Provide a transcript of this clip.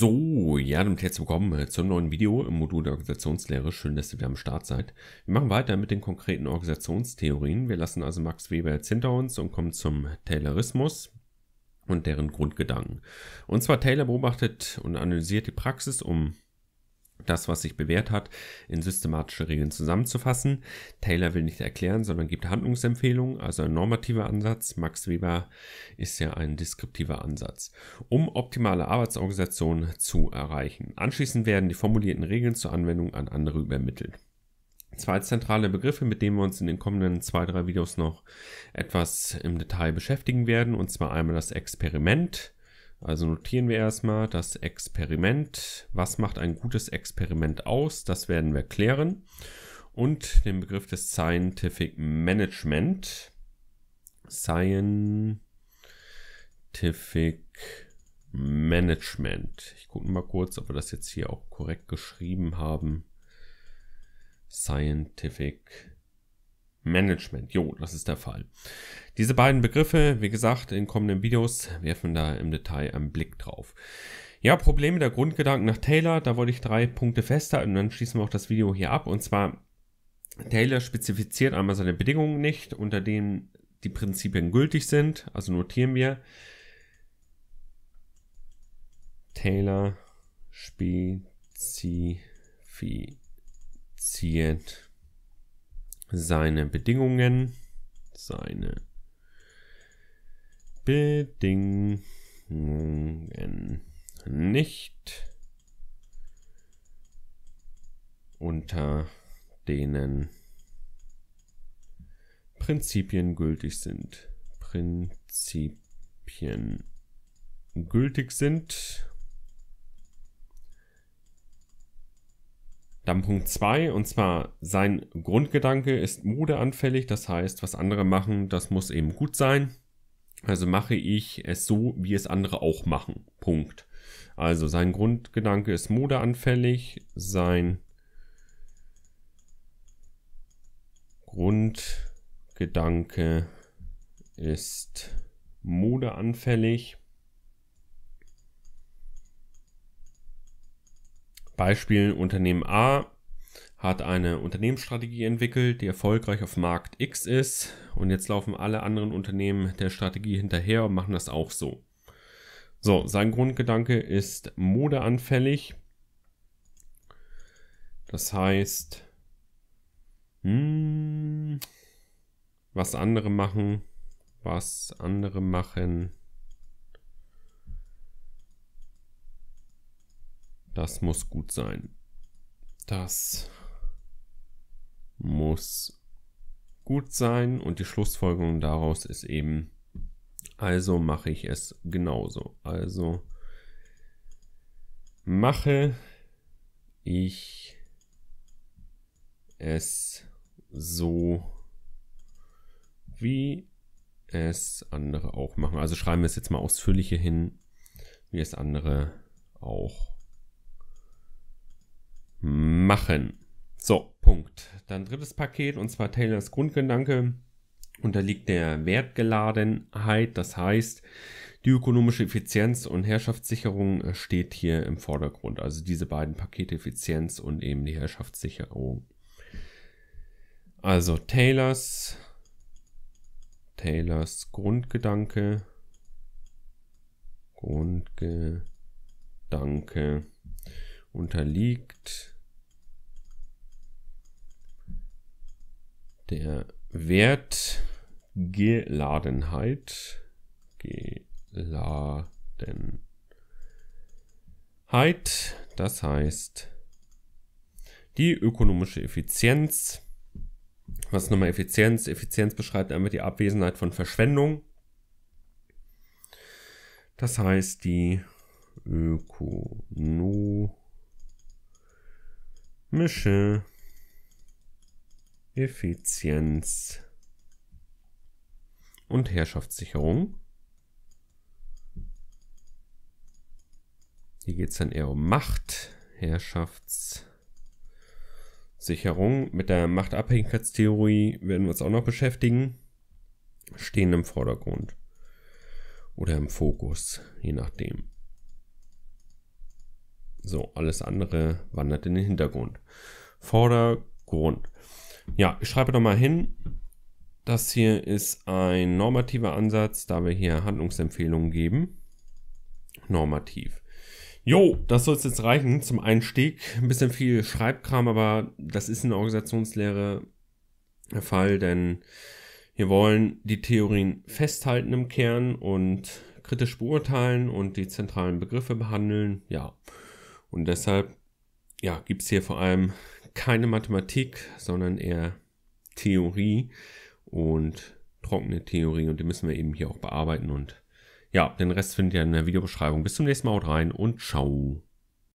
So, ja, damit herzlich willkommen äh, zum neuen Video im Modul der Organisationslehre. Schön, dass ihr wieder am Start seid. Wir machen weiter mit den konkreten Organisationstheorien. Wir lassen also Max Weber jetzt hinter uns und kommen zum Taylorismus und deren Grundgedanken. Und zwar Taylor beobachtet und analysiert die Praxis um das, was sich bewährt hat, in systematische Regeln zusammenzufassen. Taylor will nicht erklären, sondern gibt Handlungsempfehlungen, also ein normativer Ansatz. Max Weber ist ja ein deskriptiver Ansatz, um optimale Arbeitsorganisationen zu erreichen. Anschließend werden die formulierten Regeln zur Anwendung an andere übermittelt. Zwei zentrale Begriffe, mit denen wir uns in den kommenden zwei, drei Videos noch etwas im Detail beschäftigen werden, und zwar einmal das Experiment also notieren wir erstmal das Experiment. Was macht ein gutes Experiment aus? Das werden wir klären. Und den Begriff des Scientific Management. Scientific Management. Ich gucke mal kurz, ob wir das jetzt hier auch korrekt geschrieben haben. Scientific Management. Management. Jo, das ist der Fall. Diese beiden Begriffe, wie gesagt, in kommenden Videos werfen da im Detail einen Blick drauf. Ja, Probleme der Grundgedanken nach Taylor, da wollte ich drei Punkte festhalten und dann schließen wir auch das Video hier ab. Und zwar, Taylor spezifiziert einmal seine Bedingungen nicht, unter denen die Prinzipien gültig sind. Also notieren wir, Taylor spezifiziert seine Bedingungen, seine Bedingungen nicht unter denen Prinzipien gültig sind. Prinzipien gültig sind. Dann Punkt 2, und zwar sein Grundgedanke ist modeanfällig, das heißt, was andere machen, das muss eben gut sein. Also mache ich es so, wie es andere auch machen. Punkt. Also sein Grundgedanke ist modeanfällig, sein Grundgedanke ist modeanfällig. Beispiel Unternehmen A hat eine Unternehmensstrategie entwickelt, die erfolgreich auf Markt X ist und jetzt laufen alle anderen Unternehmen der Strategie hinterher und machen das auch so. So, sein Grundgedanke ist modeanfällig. Das heißt, hmm, was andere machen, was andere machen, Das muss gut sein. Das muss gut sein und die Schlussfolgerung daraus ist eben, also mache ich es genauso. Also mache ich es so, wie es andere auch machen. Also schreiben wir es jetzt mal ausführlicher hin, wie es andere auch machen machen. So, Punkt. Dann drittes Paket und zwar Taylors Grundgedanke. Unterliegt der Wertgeladenheit, das heißt, die ökonomische Effizienz und Herrschaftssicherung äh, steht hier im Vordergrund. Also diese beiden Pakete Effizienz und eben die Herrschaftssicherung. Also Taylors, Taylors Grundgedanke, Grundgedanke unterliegt der Wert Geladenheit. Geladenheit. Das heißt, die ökonomische Effizienz. Was ist nochmal Effizienz? Effizienz beschreibt einmal die Abwesenheit von Verschwendung. Das heißt, die Ökonomische Mische. Effizienz. Und Herrschaftssicherung. Hier geht es dann eher um Macht. Herrschaftssicherung. Mit der Machtabhängigkeitstheorie werden wir uns auch noch beschäftigen. Stehen im Vordergrund. Oder im Fokus, je nachdem. So, alles andere wandert in den Hintergrund. Vordergrund. Ja, ich schreibe doch mal hin. Das hier ist ein normativer Ansatz, da wir hier Handlungsempfehlungen geben. Normativ. Jo, das soll es jetzt reichen zum Einstieg. Ein bisschen viel Schreibkram, aber das ist in der Organisationslehre der Fall, denn wir wollen die Theorien festhalten im Kern und kritisch beurteilen und die zentralen Begriffe behandeln. Ja, und deshalb ja, gibt es hier vor allem keine Mathematik, sondern eher Theorie und trockene Theorie. Und die müssen wir eben hier auch bearbeiten. Und ja, den Rest findet ihr in der Videobeschreibung. Bis zum nächsten Mal, haut rein und ciao.